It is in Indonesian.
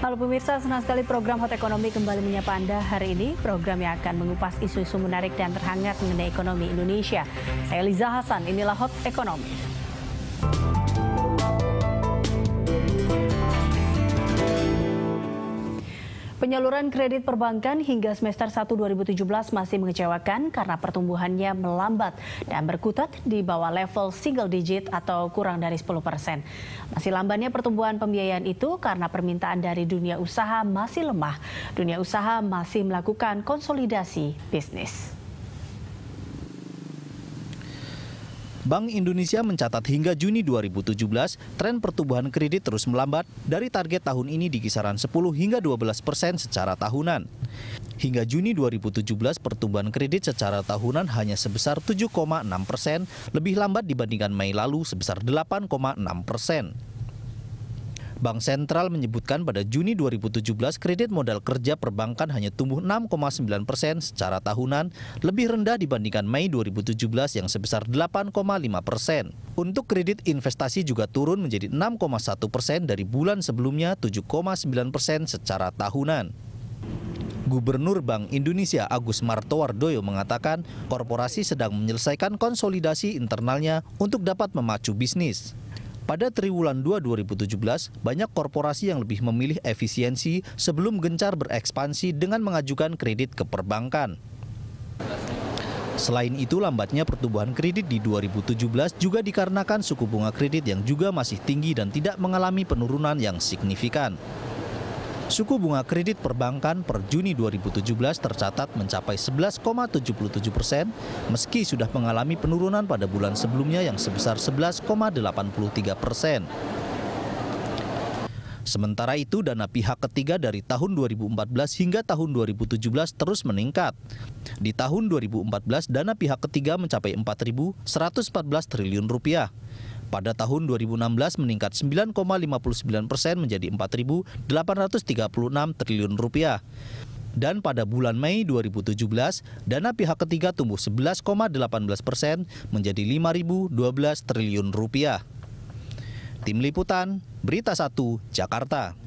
Halo pemirsa, senang sekali program Hot Ekonomi kembali menyapa Anda hari ini. Program yang akan mengupas isu-isu menarik dan terhangat mengenai ekonomi Indonesia. Saya Liza Hasan, inilah Hot Ekonomi. Penyaluran kredit perbankan hingga semester 1 2017 masih mengecewakan karena pertumbuhannya melambat dan berkutat di bawah level single digit atau kurang dari 10 persen. Masih lambannya pertumbuhan pembiayaan itu karena permintaan dari dunia usaha masih lemah. Dunia usaha masih melakukan konsolidasi bisnis. Bank Indonesia mencatat hingga Juni 2017, tren pertumbuhan kredit terus melambat dari target tahun ini di kisaran 10 hingga 12 persen secara tahunan. Hingga Juni 2017, pertumbuhan kredit secara tahunan hanya sebesar 7,6 persen, lebih lambat dibandingkan Mei lalu sebesar 8,6 persen. Bank Sentral menyebutkan pada Juni 2017 kredit modal kerja perbankan hanya tumbuh 6,9 persen secara tahunan, lebih rendah dibandingkan Mei 2017 yang sebesar 8,5 persen. Untuk kredit investasi juga turun menjadi 6,1 persen dari bulan sebelumnya 7,9 persen secara tahunan. Gubernur Bank Indonesia Agus Martowardoyo mengatakan korporasi sedang menyelesaikan konsolidasi internalnya untuk dapat memacu bisnis. Pada triwulan 2 2017, banyak korporasi yang lebih memilih efisiensi sebelum gencar berekspansi dengan mengajukan kredit ke perbankan. Selain itu, lambatnya pertumbuhan kredit di 2017 juga dikarenakan suku bunga kredit yang juga masih tinggi dan tidak mengalami penurunan yang signifikan. Suku bunga kredit perbankan per Juni 2017 tercatat mencapai 11,77 persen, meski sudah mengalami penurunan pada bulan sebelumnya yang sebesar 11,83 persen. Sementara itu, dana pihak ketiga dari tahun 2014 hingga tahun 2017 terus meningkat. Di tahun 2014, dana pihak ketiga mencapai 4.114 triliun rupiah. Pada tahun 2016 meningkat 9,59 persen menjadi 4.836 triliun rupiah. Dan pada bulan Mei 2017, dana pihak ketiga tumbuh 11,18 persen menjadi 5.012 triliun rupiah. Tim Liputan, Berita 1, Jakarta.